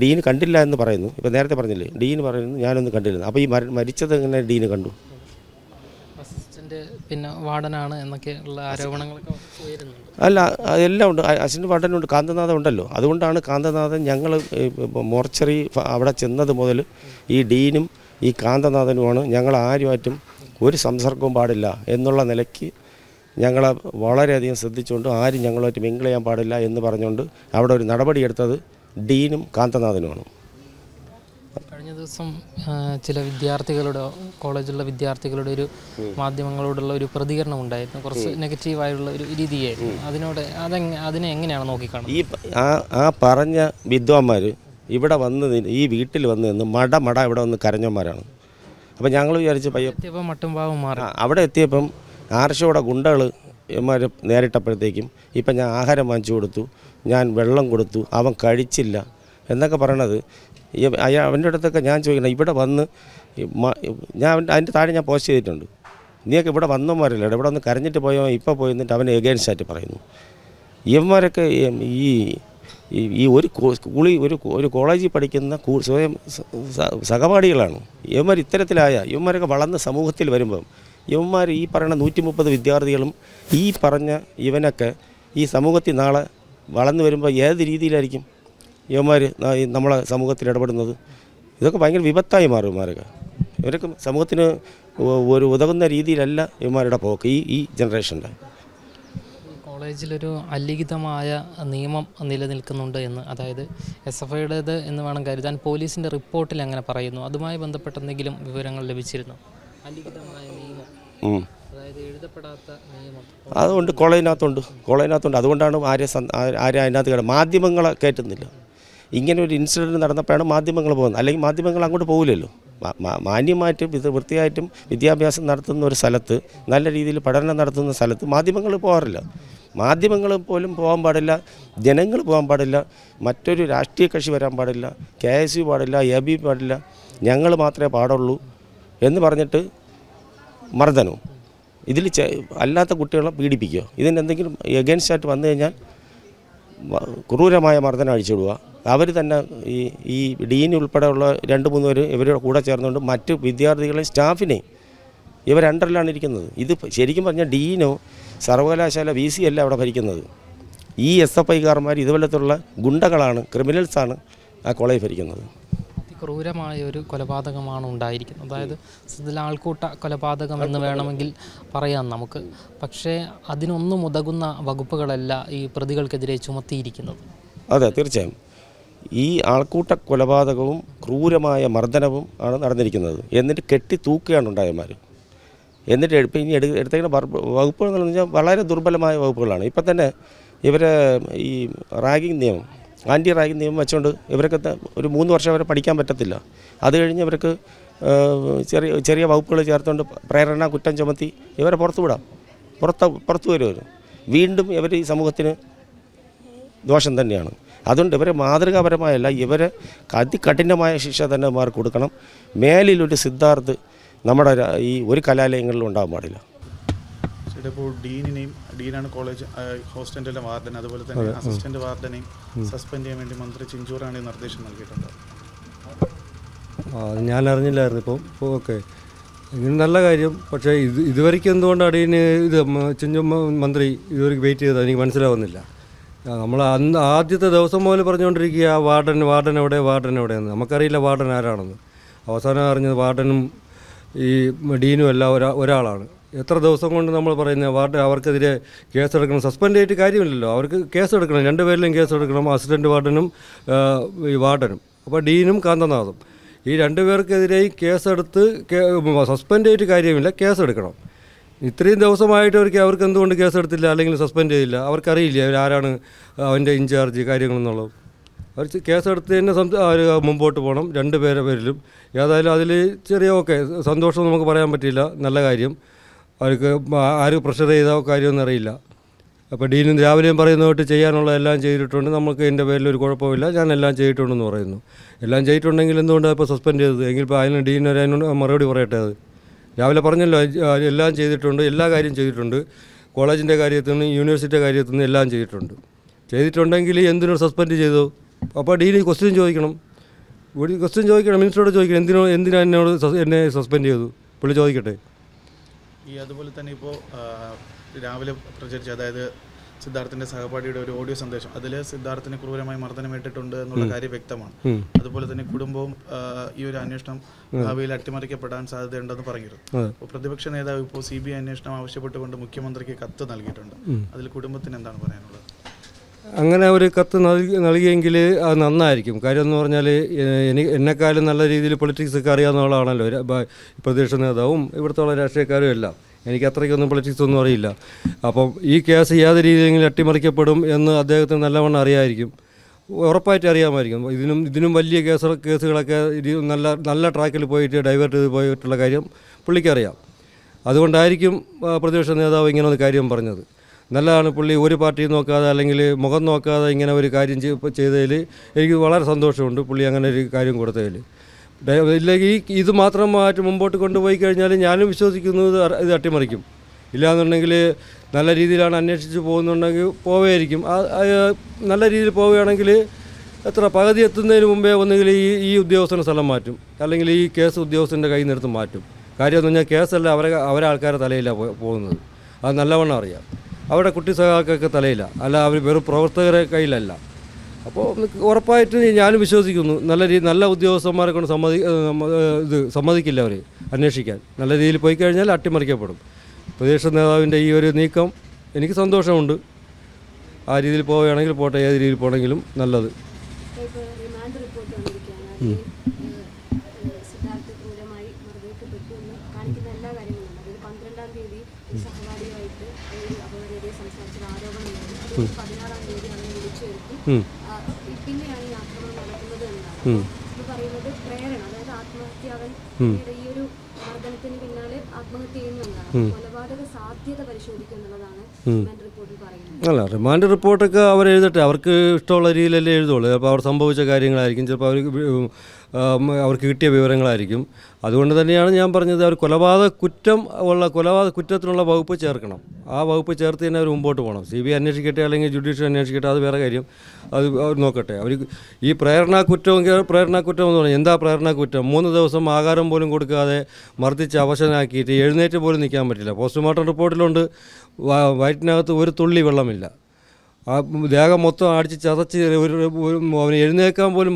ഡീന് കണ്ടില്ല എന്ന് പറയുന്നു ഇപ്പം നേരത്തെ പറഞ്ഞില്ലേ ഡീന് പറയുന്നു ഞാനൊന്നും കണ്ടില്ല അപ്പോൾ ഈ മരിച്ചത് എങ്ങനെ ഡീന് കണ്ടു പിന്നെ വാടനാണ് എന്നൊക്കെ ഉള്ള ആരോപണങ്ങളൊക്കെ അല്ല അതെല്ലാം ഉണ്ട് അസിൻ്റെ വാർഡനുണ്ട് കാന്തനാഥം ഉണ്ടല്ലോ അതുകൊണ്ടാണ് കാന്തനാഥൻ ഞങ്ങൾ മോർച്ചറി അവിടെ ചെന്നത് മുതൽ ഈ ഡീനും ഈ കാന്തനാഥനുമാണ് ഞങ്ങൾ ആരുമായിട്ടും ഒരു സംസർഗവും പാടില്ല എന്നുള്ള നിലയ്ക്ക് ഞങ്ങളെ വളരെയധികം ശ്രദ്ധിച്ചുകൊണ്ട് ആരും ഞങ്ങളുമായിട്ട് മിങ്കിൾ ചെയ്യാൻ പാടില്ല എന്ന് പറഞ്ഞുകൊണ്ട് അവിടെ ഒരു നടപടിയെടുത്തത് ഡീനും കാന്തനാഥനുമാണ് കഴിഞ്ഞ ദിവസം ചില വിദ്യാർത്ഥികളുടെ കോളേജിലുള്ള വിദ്യാർത്ഥികളുടെ ഒരു മാധ്യമങ്ങളോടുള്ള ഒരു പ്രതികരണം ഉണ്ടായിരുന്നു കുറച്ച് നെഗറ്റീവായുള്ള ഒരു രീതിയെ അതിനോട് അതെങ്ങനെ അതിനെ എങ്ങനെയാണ് നോക്കിക്കാണ് ഈ ആ ആ പറഞ്ഞ വിദ്വാന്മാർ ഇവിടെ വന്ന് ഈ വീട്ടിൽ വന്ന് നിന്ന് മട മട ഇവിടെ വന്ന് കരഞ്ഞന്മാരാണ് അപ്പോൾ ഞങ്ങൾ വിചാരിച്ച് പയ്യ എത്തിയപ്പോൾ മട്ടും പാവം മാറി അവിടെ എത്തിയപ്പം ആർഷയുടെ ഗുണ്ടകൾ ഇമാർ നേരിട്ടപ്പോഴത്തേക്കും ഇപ്പം ഞാൻ ആഹാരം വാങ്ങിച്ചു കൊടുത്തു ഞാൻ വെള്ളം കൊടുത്തു അവൻ കഴിച്ചില്ല എന്നൊക്കെ പറയണത് അയാ അവൻ്റെ അടുത്തൊക്കെ ഞാൻ ചോദിക്കണം ഇവിടെ വന്ന് ഞാൻ അതിൻ്റെ താഴെ ഞാൻ പോസ്റ്റ് ചെയ്തിട്ടുണ്ട് നീയൊക്കെ ഇവിടെ വന്നവന്മാരല്ലേ ഇവിടെ വന്ന് കരഞ്ഞിട്ട് പോയോ ഇപ്പോൾ പോയി എന്നിട്ട് അവനെ എഗേൻസ്റ്റായിട്ട് പറയുന്നു ഇവന്മാരൊക്കെ ഈ ഈ ഒരു സ്കൂളിൽ ഒരു ഒരു കോളേജിൽ പഠിക്കുന്ന സ്വയം സഹപാഠികളാണ് ഇവന്മാർ ഇത്തരത്തിലായ ഇവന്മാരൊക്കെ വളർന്ന സമൂഹത്തിൽ വരുമ്പം ഇവന്മാർ ഈ പറയുന്ന നൂറ്റി മുപ്പത് വിദ്യാർത്ഥികളും ഈ പറഞ്ഞ ഇവനൊക്കെ ഈ സമൂഹത്തിൽ നാളെ വളർന്നു വരുമ്പോൾ ഏത് രീതിയിലായിരിക്കും ഇവന്മാർ നമ്മളെ സമൂഹത്തിൽ ഇടപെടുന്നത് ഇതൊക്കെ ഭയങ്കര വിപത്തായി മാറും ഇവന്മാരൊക്കെ ഇവരൊക്കെ സമൂഹത്തിന് ഒരു ഉതകുന്ന രീതിയിലല്ല ഇവന്മാരുടെ പോക്ക് ഈ ഈ ജനറേഷൻ്റെ കോളേജിലൊരു അലിഖിതമായ നിയമം നിലനിൽക്കുന്നുണ്ട് എന്ന് അതായത് എസ് എഫ് ഐയുടേത് എന്ന് വേണം കരുതാൻ പോലീസിൻ്റെ റിപ്പോർട്ടിൽ അങ്ങനെ പറയുന്നു അതുമായി ബന്ധപ്പെട്ട എന്തെങ്കിലും വിവരങ്ങൾ ലഭിച്ചിരുന്നു അലിഖിതമായ നിയമം അതുകൊണ്ട് കോളേജിനകത്തുണ്ട് കോളേജിനകത്തുണ്ട് അതുകൊണ്ടാണ് ആരെ ആരെ അതിനകത്ത് മാധ്യമങ്ങളെ കയറ്റുന്നില്ല ഇങ്ങനെ ഒരു ഇൻസിഡൻറ്റ് നടന്നപ്പോഴാണ് മാധ്യമങ്ങൾ പോകുന്നത് അല്ലെങ്കിൽ മാധ്യമങ്ങൾ അങ്ങോട്ട് പോകില്ലല്ലോ മാന്യമായിട്ടും ഇത് വൃത്തിയായിട്ടും വിദ്യാഭ്യാസം നടത്തുന്ന ഒരു സ്ഥലത്ത് നല്ല രീതിയിൽ പഠനം നടത്തുന്ന സ്ഥലത്ത് മാധ്യമങ്ങൾ പോകാറില്ല മാധ്യമങ്ങൾ പോലും പോകാൻ പാടില്ല ജനങ്ങൾ പോകാൻ പാടില്ല മറ്റൊരു രാഷ്ട്രീയ കക്ഷി വരാൻ പാടില്ല കെ എസ് യു പാടില്ല എ ബി പാടില്ല ഞങ്ങൾ മാത്രമേ പാടുള്ളൂ എന്ന് പറഞ്ഞിട്ട് മർദ്ദനവും ഇതിൽ അല്ലാത്ത കുട്ടികളെ പീഡിപ്പിക്കുക ഇതിനെന്തെങ്കിലും എന്തെങ്കിലും വന്നു കഴിഞ്ഞാൽ ക്രൂരമായ മർദ്ദനം അഴിച്ചിടുക അവർ തന്നെ ഈ ഈ ഡീൻ ഉൾപ്പെടെയുള്ള രണ്ട് മൂന്ന് പേര് ഇവരുടെ കൂടെ ചേർന്നുകൊണ്ട് മറ്റ് വിദ്യാർത്ഥികളെ സ്റ്റാഫിനെ ഇവർ രണ്ടറിലാണ് ഇരിക്കുന്നത് ഇത് ശരിക്കും പറഞ്ഞാൽ ഡീനോ സർവകലാശാല വി സി അല്ല അവിടെ ഭരിക്കുന്നത് ഈ എസ് എഫ് ഐക്കാർമാർ ഇതുപോലത്തുള്ള ഗുണ്ടകളാണ് ക്രിമിനൽസാണ് ആ കോളേജ് ഭരിക്കുന്നത് ക്രൂരമായ ഒരു കൊലപാതകമാണ് ഉണ്ടായിരിക്കുന്നത് അതായത് ഇതിൽ ആൾക്കൂട്ട കൊലപാതകം എന്ന് വേണമെങ്കിൽ പറയാം നമുക്ക് പക്ഷേ അതിനൊന്നും ഉതകുന്ന വകുപ്പുകളല്ല ഈ പ്രതികൾക്കെതിരെ ചുമത്തിയിരിക്കുന്നത് അതെ തീർച്ചയായും ഈ ആൾക്കൂട്ട കൊലപാതകവും ക്രൂരമായ മർദ്ദനവും ആണ് നടന്നിരിക്കുന്നത് എന്നിട്ട് കെട്ടി തൂക്കുകയാണ് ഉണ്ടായമാർ എന്നിട്ട് എടുപ്പ് ഇനി എടു എടുത്തേക്കുന്ന വകുപ്പുകൾ എന്ന് പറഞ്ഞാൽ വളരെ ദുർബലമായ വകുപ്പുകളാണ് ഇപ്പം തന്നെ ഇവരെ ഈ റാഗിംഗ് നിയമം ആൻറ്റി റാഗിംഗ് നിയമം വെച്ചുകൊണ്ട് ഇവരൊക്കെ ഒരു മൂന്ന് വർഷം വരെ പഠിക്കാൻ പറ്റത്തില്ല അത് കഴിഞ്ഞ് ഇവർക്ക് ചെറിയ ചെറിയ വകുപ്പുകൾ ചേർത്തുകൊണ്ട് പ്രേരണ കുറ്റം ചുമത്തി ഇവരെ പുറത്തുവിടാം പുറത്ത് പുറത്തു വരുമല്ലോ വീണ്ടും ഇവർ ഈ സമൂഹത്തിന് ദോഷം തന്നെയാണ് അതുകൊണ്ട് ഇവരെ മാതൃകാപരമായല്ല ഇവരെ അതികഠിനമായ ശിക്ഷ തന്നെ മാർ കൊടുക്കണം മേലിലൊരു സിദ്ധാർത്ഥ് നമ്മുടെ ഈ ഒരു കലാലയങ്ങളിലും ഉണ്ടാകാൻ പാടില്ല ഇപ്പോൾ ഡീനിനെയും ഡീനാണ് കോളേജ് ഹോസ്റ്റലിൻ്റെ വാർഡൻ അതുപോലെ തന്നെ അസിസ്റ്റന്റ് വാർഡനെയും സസ്പെൻഡ് ചെയ്യാൻ വേണ്ടി മന്ത്രി ചിഞ്ചൂറാണ് നിർദ്ദേശം നൽകിയിട്ടുണ്ട് ഞാൻ അറിഞ്ഞില്ലായിരുന്നു ഇപ്പോൾ ഇപ്പോൾ ഓക്കെ ഇങ്ങനെ നല്ല കാര്യം പക്ഷേ ഇത് ഇതുവരെയ്ക്ക് എന്തുകൊണ്ടാണ് ഇതിന് ഇത് ചിഞ്ചു മന്ത്രി ഇതുവരെ വെയിറ്റ് ചെയ്തത് എനിക്ക് മനസ്സിലാവുന്നില്ല നമ്മൾ അന്ന് ആദ്യത്തെ ദിവസം മുതൽ പറഞ്ഞുകൊണ്ടിരിക്കുക വാർഡൻ വാർഡൻ എവിടെ വാർഡൻ എവിടെയെന്ന് നമുക്കറിയില്ല വാർഡൻ ആരാണെന്ന് അവസാനം അറിഞ്ഞത് വാർഡനും ഈ ഡീനും എല്ലാം ഒരാ ഒരാളാണ് എത്ര ദിവസം കൊണ്ട് നമ്മൾ പറയുന്നത് വാർഡൻ അവർക്കെതിരെ കേസെടുക്കണം സസ്പെൻഡ് ചെയ്തിട്ട് കാര്യമില്ലല്ലോ അവർക്ക് കേസെടുക്കണം രണ്ടുപേരിലും കേസെടുക്കണം അസിസ്റ്റൻറ്റ് വാർഡനും ഈ വാർഡനും അപ്പോൾ ഡീനും കാന്തനാഥും ഈ രണ്ടുപേർക്കെതിരെയും കേസെടുത്ത് സസ്പെൻഡ് ചെയ്തിട്ട് കാര്യമില്ല കേസെടുക്കണം ഇത്രയും ദിവസമായിട്ട് അവർക്ക് അവർക്ക് എന്തുകൊണ്ട് കേസെടുത്തില്ല അല്ലെങ്കിൽ സസ്പെൻഡ് ചെയ്യില്ല അവർക്കറിയില്ല അവരാരാണ് അവൻ്റെ ഇൻചാർജ് കാര്യങ്ങളെന്നുള്ളത് അവർ കേസെടുത്ത് തന്നെ മുമ്പോട്ട് പോകണം രണ്ട് പേരെ പേരിലും ഏതായാലും അതിൽ ചെറിയ ഓക്കെ സന്തോഷം നമുക്ക് പറയാൻ പറ്റില്ല നല്ല കാര്യം അവർക്ക് ആര് പ്രഷർ ചെയ്ത കാര്യമൊന്നും അറിയില്ല അപ്പോൾ ഡീനും രാവിലെയും പറയുന്നതായിട്ട് ചെയ്യാനുള്ള എല്ലാം ചെയ്തിട്ടുണ്ട് നമുക്ക് എൻ്റെ പേരിൽ ഒരു കുഴപ്പമില്ല ഞാൻ എല്ലാം ചെയ്തിട്ടുണ്ടെന്ന് പറയുന്നു എല്ലാം ചെയ്തിട്ടുണ്ടെങ്കിൽ എന്തുകൊണ്ടാണ് ഇപ്പോൾ സസ്പെൻഡ് ചെയ്തത് എങ്കിൽ ഇപ്പോൾ അതിന് ഡീൻ അതിനോട് മറുപടി പറയട്ടെ അത് രാവിലെ പറഞ്ഞല്ലോ എല്ലാം ചെയ്തിട്ടുണ്ട് എല്ലാ കാര്യം ചെയ്തിട്ടുണ്ട് കോളേജിൻ്റെ കാര്യത്തിൽ നിന്ന് യൂണിവേഴ്സിറ്റിയുടെ കാര്യത്തിൽ നിന്ന് എല്ലാം ചെയ്തിട്ടുണ്ട് ചെയ്തിട്ടുണ്ടെങ്കിൽ എന്തിനോ സസ്പെൻഡ് ചെയ്തു അപ്പോൾ ഡീലി ക്വസ്റ്റ്യൻ ചോദിക്കണം ഒരു ക്വസ്റ്റ്യൻ ചോദിക്കണം മിനിസ്റ്ററോട് ചോദിക്കണം എന്തിനോ എന്തിനാണ് എന്നോട് എന്നെ സസ്പെൻഡ് ചെയ്തു പുള്ളി ചോദിക്കട്ടെ ഈ അതുപോലെ തന്നെ ഇപ്പോൾ രാവിലെ പ്രചരിച്ച അതായത് സിദ്ധാർത്ഥിന്റെ സഹപാഠിയുടെ ഒരു ഓഡിയോ സന്ദേശം അതിൽ സിദ്ധാർത്ഥിന് ക്രൂരമായി മർദ്ദനമേറ്റിട്ടുണ്ട് എന്നുള്ള കാര്യം വ്യക്തമാണ് അതുപോലെ തന്നെ കുടുംബവും ഈ ഒരു അന്വേഷണം ഭാവിയിൽ അട്ടിമറിക്കപ്പെടാൻ സാധ്യതയുണ്ടെന്ന് പറഞ്ഞിരുന്നു അപ്പോൾ പ്രതിപക്ഷ നേതാവ് ഇപ്പോൾ സി ബി ഐ അന്വേഷണം ആവശ്യപ്പെട്ടുകൊണ്ട് മുഖ്യമന്ത്രിക്ക് കത്ത് നൽകിയിട്ടുണ്ട് അതിൽ കുടുംബത്തിന് എന്താണ് പറയാനുള്ളത് അങ്ങനെ ഒരു കത്ത് നൽകി നൽകിയെങ്കിൽ അത് നന്നായിരിക്കും കാര്യം എന്ന് പറഞ്ഞാൽ എനിക്ക് എന്നെക്കാളും നല്ല രീതിയിൽ പൊളിറ്റിക്സ് അറിയാവുന്ന ആളാണല്ലോ പ്രതിപക്ഷ നേതാവും ഇവിടുത്തെ രാഷ്ട്രീയക്കാരും എല്ലാം എനിക്ക് അത്രയ്ക്കൊന്നും പൊളിറ്റിക്സ് ഒന്നും അറിയില്ല അപ്പം ഈ കേസ് ഏത് രീതിയിലെങ്കിലും അട്ടിമറിക്കപ്പെടും എന്ന് അദ്ദേഹത്തിന് നല്ലവണ്ണം അറിയാമായിരിക്കും ഉറപ്പായിട്ട് അറിയാമായിരിക്കും ഇതിനും ഇതിനും വലിയ കേസ് കേസുകളൊക്കെ നല്ല നല്ല ട്രാക്കിൽ പോയിട്ട് ഡൈവേർട്ട് ചെയ്ത് പോയിട്ടുള്ള കാര്യം പുള്ളിക്കറിയാം അതുകൊണ്ടായിരിക്കും പ്രതിപക്ഷ നേതാവ് ഇങ്ങനെ ഒരു കാര്യം പറഞ്ഞത് നല്ലതാണ് പുള്ളി ഒരു പാർട്ടി നോക്കാതെ അല്ലെങ്കിൽ മുഖം നോക്കാതെ ഇങ്ങനെ ഒരു കാര്യം ചെയ്തതിൽ എനിക്ക് വളരെ സന്തോഷമുണ്ട് പുള്ളി അങ്ങനെ ഒരു കാര്യം കൊടുത്തതിൽ ഇല്ലെങ്കിൽ ഈ ഇത് മാത്രമായിട്ട് മുമ്പോട്ട് കൊണ്ടുപോയി കഴിഞ്ഞാൽ ഞാനും വിശ്വസിക്കുന്നത് ഇത് അട്ടിമറിക്കും ഇല്ലയെന്നുണ്ടെങ്കിൽ നല്ല രീതിയിലാണ് അന്വേഷിച്ച് പോകുന്നുണ്ടെങ്കിൽ പോവുകയായിരിക്കും നല്ല രീതിയിൽ പോവുകയാണെങ്കിൽ എത്ര പകുതി എത്തുന്നതിന് മുമ്പേ ഒന്നുകിൽ ഈ ഈ ഉദ്യോഗസ്ഥൻ്റെ സ്ഥലം മാറ്റും അല്ലെങ്കിൽ ഈ കേസ് ഉദ്യോഗസ്ഥൻ്റെ കയ്യിൽ നിന്നെടുത്ത് മാറ്റും കാര്യം എന്ന് പറഞ്ഞാൽ കേസല്ല അവരെ അവരെ ആൾക്കാരെ തലയില്ല പോകുന്നത് അത് നല്ലവണ്ണം അറിയാം അവിടെ കുട്ടി സഹാക്കൊക്കെ തലയില്ല അല്ല അവർ വെറും പ്രവർത്തകരെ കയ്യിലല്ല അപ്പോൾ ഉറപ്പായിട്ട് ഞാൻ വിശ്വസിക്കുന്നു നല്ല രീതി നല്ല ഉദ്യോഗസ്ഥന്മാരെ കൊണ്ട് സമ്മതി ഇത് സമ്മതിക്കില്ല അവർ അന്വേഷിക്കാൻ നല്ല രീതിയിൽ പോയി കഴിഞ്ഞാൽ അട്ടിമറിക്കപ്പെടും പ്രദേശ നേതാവിൻ്റെ ഈ ഒരു നീക്കം എനിക്ക് സന്തോഷമുണ്ട് ആ രീതിയിൽ പോവുകയാണെങ്കിൽ പോട്ടെ ഏത് രീതിയിൽ പോകണമെങ്കിലും നല്ലത് പതിനാറാം തീയതി പറയുന്നത് പ്രേരണ അതായത് പിന്നാലെ ആത്മഹത്യ എന്നാണ് സാധ്യത പരിശോധിക്കുക എന്നുള്ളതാണ് റിപ്പോർട്ടിൽ പറയുന്നത് അല്ല റിമാൻഡ് റിപ്പോർട്ടൊക്കെ അവർ എഴുതട്ടെ അവർക്ക് ഇഷ്ടമുള്ള രീതിയിലല്ലേ എഴുതുള്ളൂ ചിലപ്പോൾ അവർ സംഭവിച്ച കാര്യങ്ങളായിരിക്കും ചിലപ്പോൾ അവർ അവർക്ക് കിട്ടിയ വിവരങ്ങളായിരിക്കും അതുകൊണ്ട് തന്നെയാണ് ഞാൻ പറഞ്ഞത് അവർ കൊലപാതക കുറ്റം ഉള്ള കൊലപാതക കുറ്റത്തിനുള്ള വകുപ്പ് ചേർക്കണം ആ വകുപ്പ് ചേർത്ത് തന്നെ അവർ മുമ്പോട്ട് പോകണം സി ബി ഐ അന്വേഷിക്കട്ടെ അല്ലെങ്കിൽ ജുഡീഷ്യൽ അന്വേഷിക്കട്ടെ അത് വേറെ കാര്യം അത് അവർ നോക്കട്ടെ അവർ ഈ പ്രേരണാ കുറ്റമെങ്കിൽ പ്രേരണാ കുറ്റം എന്ന് പറഞ്ഞാൽ എന്താ പ്രേരണാ കുറ്റം മൂന്ന് ദിവസം ആഹാരം പോലും കൊടുക്കാതെ മർദ്ദിച്ച് അവശനാക്കിയിട്ട് എഴുന്നേറ്റ് പോലും നിൽക്കാൻ പറ്റില്ല പോസ്റ്റ്മോർട്ടം റിപ്പോർട്ടിലുണ്ട് വയറ്റിനകത്ത് ഒരു തുള്ളി വെള്ളമില്ല ആ ദേഹം മൊത്തം അടിച്ച് ചതച്ച് ഒരു അവന് എഴുന്നേക്കാൻ പോലും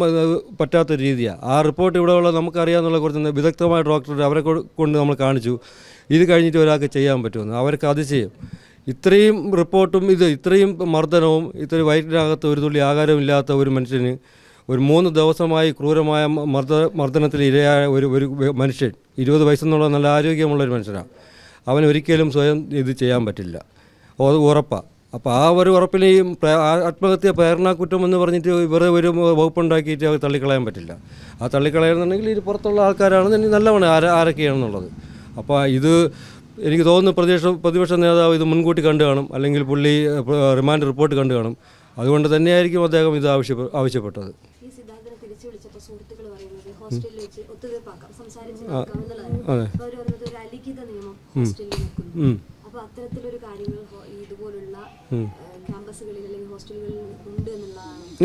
പറ്റാത്ത രീതിയാണ് ആ റിപ്പോർട്ട് ഉള്ള നമുക്കറിയാമെന്നുള്ള കുറച്ച് വിദഗ്ധമായ ഡോക്ടർ അവരെ കൊണ്ട് നമ്മൾ കാണിച്ചു ഇത് കഴിഞ്ഞിട്ട് ഒരാൾക്ക് ചെയ്യാൻ പറ്റുമെന്ന് അവർക്ക് അത് ചെയ്യും ഇത്രയും റിപ്പോർട്ടും ഇത് ഇത്രയും മർദ്ദനവും ഇത്രയും വയറ്റിനകത്ത് ഒരു തുള്ളി ഇല്ലാത്ത ഒരു മനുഷ്യന് ഒരു മൂന്ന് ദിവസമായി ക്രൂരമായ മർദ്ദ മർദ്ദനത്തിൽ ഇരയായ ഒരു ഒരു മനുഷ്യൻ ഇരുപത് വയസ്സെന്നുള്ള നല്ല ആരോഗ്യമുള്ള ഒരു മനുഷ്യനാണ് അവൻ ഒരിക്കലും സ്വയം ഇത് ചെയ്യാൻ പറ്റില്ല ഉറപ്പാണ് അപ്പോൾ ആ ഒരു ഉറപ്പിനെയും ഈ ആത്മഹത്യ പ്രേരണാക്കുറ്റം എന്ന് പറഞ്ഞിട്ട് ഇവരെ ഒരു വകുപ്പുണ്ടാക്കിയിട്ട് അവർ തള്ളിക്കളയാൻ പറ്റില്ല ആ തള്ളിക്കളയുന്നുണ്ടെങ്കിൽ ഇത് പുറത്തുള്ള ആൾക്കാരാണ് ഇനി നല്ലവണ്ണം ആര ആരൊക്കെയാണെന്നുള്ളത് അപ്പോൾ ഇത് എനിക്ക് തോന്നുന്നു പ്രതിപക്ഷ പ്രതിപക്ഷ നേതാവ് ഇത് മുൻകൂട്ടി കണ്ടു കാണും അല്ലെങ്കിൽ പുള്ളി റിമാൻഡ് റിപ്പോർട്ട് കണ്ടു കാണും അതുകൊണ്ട് തന്നെയായിരിക്കും അദ്ദേഹം ഇത് ആവശ്യപ്പെട്ട ആവശ്യപ്പെട്ടത് അതെ അത്തരത്തിലൊരു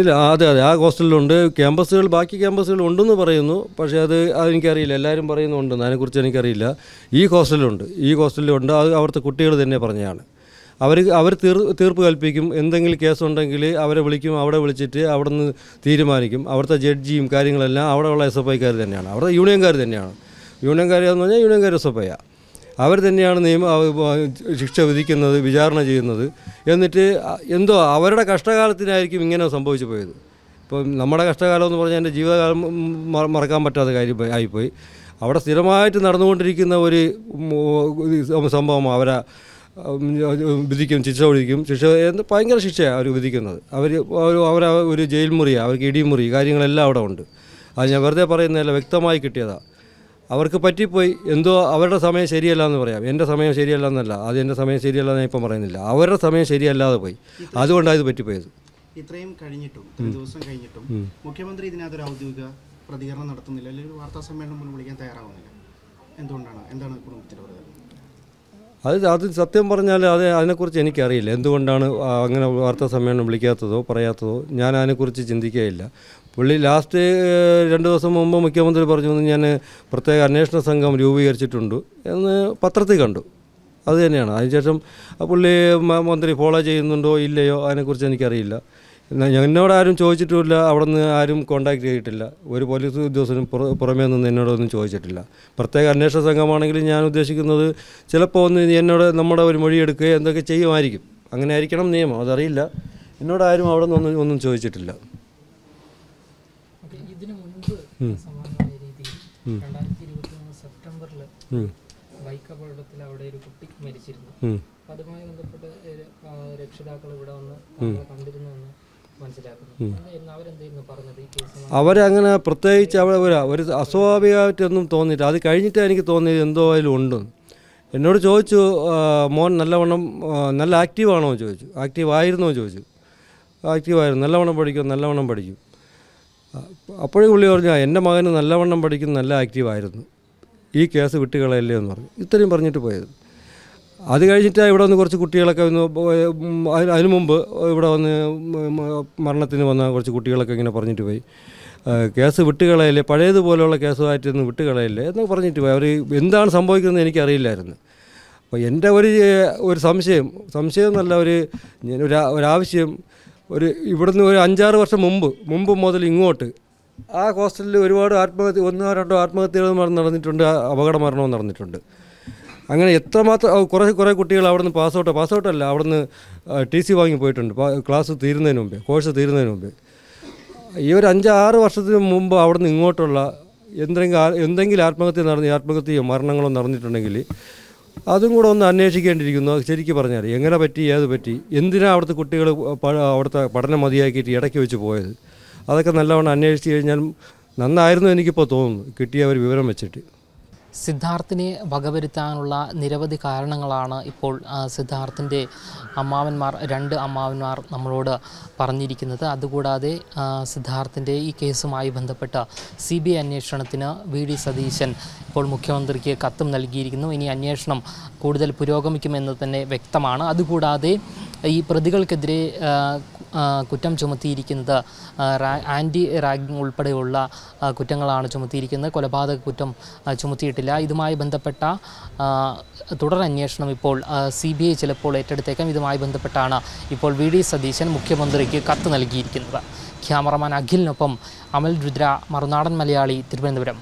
ഇല്ല അതെ അതെ ആ ഹോസ്റ്റലിലുണ്ട് ക്യാമ്പസുകൾ ബാക്കി ക്യാമ്പസുകൾ ഉണ്ടെന്ന് പറയുന്നു പക്ഷേ അത് അതെനിക്കറിയില്ല എല്ലാവരും പറയുന്നുണ്ടെന്ന് അതിനെക്കുറിച്ച് എനിക്കറിയില്ല ഈ ഹോസ്റ്റലിലുണ്ട് ഈ ഹോസ്റ്റലിലുണ്ട് അത് അവിടുത്തെ കുട്ടികൾ തന്നെ പറഞ്ഞതാണ് അവർ അവർ തീർ തീർപ്പ് കൽപ്പിക്കും എന്തെങ്കിലും കേസുണ്ടെങ്കിൽ അവരെ വിളിക്കും അവിടെ വിളിച്ചിട്ട് അവിടെ നിന്ന് തീരുമാനിക്കും അവിടുത്തെ ജഡ്ജിയും കാര്യങ്ങളെല്ലാം അവിടെയുള്ള എസ് എഫ് ഐക്കാർ തന്നെയാണ് അവിടെ യൂണിയൻകാർ തന്നെയാണ് യൂണിയൻകാരെന്ന് പറഞ്ഞാൽ യൂണിയൻകാർ എസ് എഫ് ഐയാണ് അവർ തന്നെയാണ് നിയമ ശിക്ഷ വിധിക്കുന്നത് വിചാരണ ചെയ്യുന്നത് എന്നിട്ട് എന്തോ അവരുടെ കഷ്ടകാലത്തിനായിരിക്കും ഇങ്ങനെ സംഭവിച്ചു പോയത് ഇപ്പം നമ്മുടെ കഷ്ടകാലം എന്ന് പറഞ്ഞാൽ എൻ്റെ ജീവിതകാലം മറക്കാൻ പറ്റാത്ത കാര്യം ആയിപ്പോയി അവിടെ സ്ഥിരമായിട്ട് നടന്നുകൊണ്ടിരിക്കുന്ന ഒരു സംഭവം അവരെ വിധിക്കും ശിക്ഷ വിധിക്കും ശിക്ഷ ഭയങ്കര ശിക്ഷയാണ് അവർ വിധിക്കുന്നത് അവർ അവർ ഒരു ജയിൽ മുറിയാണ് അവർക്ക് ഇടിമുറി കാര്യങ്ങളെല്ലാം അവിടെ ഉണ്ട് അത് ഞാൻ വെറുതെ പറയുന്നതല്ല വ്യക്തമായി കിട്ടിയതാണ് അവർക്ക് പറ്റിപ്പോയി എന്തോ അവരുടെ സമയം ശരിയല്ല എന്ന് പറയാം എൻ്റെ സമയം ശരിയല്ല എന്നല്ല അത് എൻ്റെ സമയം ശരിയല്ല എന്ന് ഇപ്പം പറയുന്നില്ല അവരുടെ സമയം ശരിയല്ലാതെ പോയി അതുകൊണ്ടാണ് ഇത് പറ്റിപ്പോയത് ഇത്രയും കഴിഞ്ഞിട്ടും ദിവസം കഴിഞ്ഞിട്ടും മുഖ്യമന്ത്രി ഇതിനകത്തൊരു ഔദ്യോഗിക പ്രതികരണം നടത്തുന്നില്ല അല്ലെങ്കിൽ വാർത്താ സമ്മേളനം പോലും വിളിക്കാൻ തയ്യാറാവുന്നില്ല എന്തുകൊണ്ടാണ് എന്താണ് കുടുംബത്തിൻ്റെ പ്രതികരണം അത് അത് സത്യം പറഞ്ഞാൽ അത് അതിനെക്കുറിച്ച് എനിക്കറിയില്ല എന്തുകൊണ്ടാണ് അങ്ങനെ വാർത്താ സമ്മേളനം വിളിക്കാത്തതോ പറയാത്തതോ ഞാൻ അതിനെക്കുറിച്ച് ചിന്തിക്കുകയില്ല പുള്ളി ലാസ്റ്റ് രണ്ട് ദിവസം മുമ്പ് മുഖ്യമന്ത്രി പറഞ്ഞു ഞാൻ പ്രത്യേക അന്വേഷണ സംഘം രൂപീകരിച്ചിട്ടുണ്ട് എന്ന് പത്രത്തിൽ കണ്ടു അത് തന്നെയാണ് അതിനുശേഷം പുള്ളി മന്ത്രി ഫോളോ ചെയ്യുന്നുണ്ടോ ഇല്ലയോ അതിനെക്കുറിച്ച് എനിക്കറിയില്ല എന്നോട് ആരും ചോദിച്ചിട്ടുമില്ല അവിടെ നിന്ന് ആരും കോണ്ടാക്ട് ചെയ്തിട്ടില്ല ഒരു പോലീസ് ഉദ്യോഗസ്ഥനും പുറമേ നിന്ന് എന്നോടൊന്നും ചോദിച്ചിട്ടില്ല പ്രത്യേക അന്വേഷണ സംഘമാണെങ്കിൽ ഞാൻ ഉദ്ദേശിക്കുന്നത് ചിലപ്പോൾ ഒന്ന് എന്നോട് നമ്മുടെ ഒരു മൊഴി എടുക്കുകയോ എന്തൊക്കെ ചെയ്യുമായിരിക്കും അങ്ങനെ ആയിരിക്കണം നിയമം അതറിയില്ല എന്നോട് ആരും അവിടെ നിന്നൊന്നും ഒന്നും ചോദിച്ചിട്ടില്ല സമാനമായ രീതിയിൽ രണ്ടായിരത്തി ഇരുപത്തി മൂന്ന് സെപ്റ്റംബറിൽ ബൈക്ക് അപകടത്തിൽ അവിടെ ഒരു കുട്ടി മരിച്ചിരുന്നു അതുമായി ബന്ധപ്പെട്ട് രക്ഷിതാക്കൾ ഇവിടെ വന്ന് കണ്ടിരുന്നുവെന്ന് അവരങ്ങനെ പ്രത്യേകിച്ച് അവിടെ ഒരു അസ്വാഭാവികമായിട്ടൊന്നും തോന്നിയില്ല അത് കഴിഞ്ഞിട്ട് എനിക്ക് തോന്നിയത് എന്തോ അതിലും ഉണ്ട് എന്നോട് ചോദിച്ചു മോൻ നല്ലവണ്ണം നല്ല ആക്റ്റീവാണോ ചോദിച്ചു ആക്റ്റീവ് ആയിരുന്നോ ചോദിച്ചു ആക്റ്റീവായിരുന്നു നല്ലവണ്ണം പഠിക്കും നല്ലവണ്ണം പഠിക്കും അപ്പോഴേ പുള്ളി പറഞ്ഞു എൻ്റെ മകന് നല്ലവണ്ണം പഠിക്കുന്ന നല്ല ആക്റ്റീവായിരുന്നു ഈ കേസ് വിട്ടുകളയല്ലേ എന്ന് പറഞ്ഞു ഇത്രയും പറഞ്ഞിട്ട് പോയത് അത് കഴിഞ്ഞിട്ട് ഇവിടെ വന്ന് കുറച്ച് കുട്ടികളൊക്കെ ഒന്ന് അതിനു മുമ്പ് ഇവിടെ വന്ന് മരണത്തിന് വന്ന കുറച്ച് കുട്ടികളൊക്കെ ഇങ്ങനെ പറഞ്ഞിട്ട് പോയി കേസ് വിട്ടുകളയല്ലേ പഴയതുപോലെയുള്ള കേസുമായിട്ടൊന്നും വിട്ടുകളയല്ലേ എന്ന് പറഞ്ഞിട്ട് പോയി അവർ എന്താണ് സംഭവിക്കുന്നത് എനിക്കറിയില്ലായിരുന്നു അപ്പോൾ എൻ്റെ ഒരു ഒരു സംശയം സംശയം എന്നല്ല ഒരു ഒരാവശ്യം ഒരു ഇവിടുന്ന് ഒരു അഞ്ചാറ് വർഷം മുമ്പ് മുമ്പ് മുതൽ ഇങ്ങോട്ട് ആ ഹോസ്റ്റലിൽ ഒരുപാട് ആത്മഹത്യ ഒന്നോ രണ്ടോ ആത്മഹത്യകൾ നടന്നിട്ടുണ്ട് അപകട മരണവും നടന്നിട്ടുണ്ട് അങ്ങനെ എത്രമാത്രം കുറേ കുറേ കുട്ടികൾ അവിടുന്ന് നിന്ന് പാസ് ഔട്ട് പാസ് ഔട്ടല്ല ടി സി വാങ്ങി പോയിട്ടുണ്ട് ക്ലാസ് തീരുന്നതിന് മുമ്പേ കോഴ്സ് തീരുന്നതിന് മുമ്പേ ഈ ഒരു അഞ്ച് ആറ് വർഷത്തിന് മുമ്പ് അവിടുന്ന് ഇങ്ങോട്ടുള്ള എന്തെങ്കിലും എന്തെങ്കിലും ആത്മഹത്യ നടന്ന ആത്മഹത്യയോ മരണങ്ങളോ നടന്നിട്ടുണ്ടെങ്കിൽ അതും കൂടെ ഒന്ന് അന്വേഷിക്കേണ്ടിയിരിക്കുന്നു ശരിക്കും പറഞ്ഞാൽ എങ്ങനെ പറ്റി ഏത് പറ്റി എന്തിനാണ് അവിടുത്തെ കുട്ടികൾ അവിടുത്തെ പഠനം മതിയാക്കിയിട്ട് ഇടയ്ക്ക് വെച്ച് പോയത് അതൊക്കെ നല്ലവണ്ണം അന്വേഷിച്ച് കഴിഞ്ഞാൽ നന്നായിരുന്നു എനിക്കിപ്പോൾ തോന്നുന്നു കിട്ടിയ ഒരു വിവരം വെച്ചിട്ട് സിദ്ധാർത്ഥിനെ വകവരുത്താനുള്ള നിരവധി കാരണങ്ങളാണ് ഇപ്പോൾ സിദ്ധാർത്ഥിൻ്റെ അമ്മാവന്മാർ രണ്ട് അമ്മാവന്മാർ നമ്മളോട് പറഞ്ഞിരിക്കുന്നത് അതുകൂടാതെ സിദ്ധാർത്ഥിൻ്റെ ഈ കേസുമായി ബന്ധപ്പെട്ട സി ബി ഐ അന്വേഷണത്തിന് വി ഡി സതീശൻ ഇപ്പോൾ മുഖ്യമന്ത്രിക്ക് കത്തും നൽകിയിരിക്കുന്നു ഇനി അന്വേഷണം കൂടുതൽ പുരോഗമിക്കുമെന്ന് തന്നെ വ്യക്തമാണ് അതുകൂടാതെ ഈ പ്രതികൾക്കെതിരെ കുറ്റം ചുമത്തിയിരിക്കുന്നത് ആൻറ്റി റാഗിങ് ഉൾപ്പെടെയുള്ള കുറ്റങ്ങളാണ് ചുമത്തിയിരിക്കുന്നത് കൊലപാതക കുറ്റം ചുമത്തിയിട്ടില്ല ഇതുമായി ബന്ധപ്പെട്ട തുടരന്വേഷണം ഇപ്പോൾ സി ബി ഐ ചിലപ്പോൾ ഏറ്റെടുത്തേക്കാം ഇതുമായി ബന്ധപ്പെട്ടാണ് ഇപ്പോൾ വി ഡി സതീശൻ മുഖ്യമന്ത്രിക്ക് കത്ത് നൽകിയിരിക്കുന്നത് ക്യാമറമാൻ അഖിലിനൊപ്പം അമൽ രുദ്ര മറുനാടൻ മലയാളി തിരുവനന്തപുരം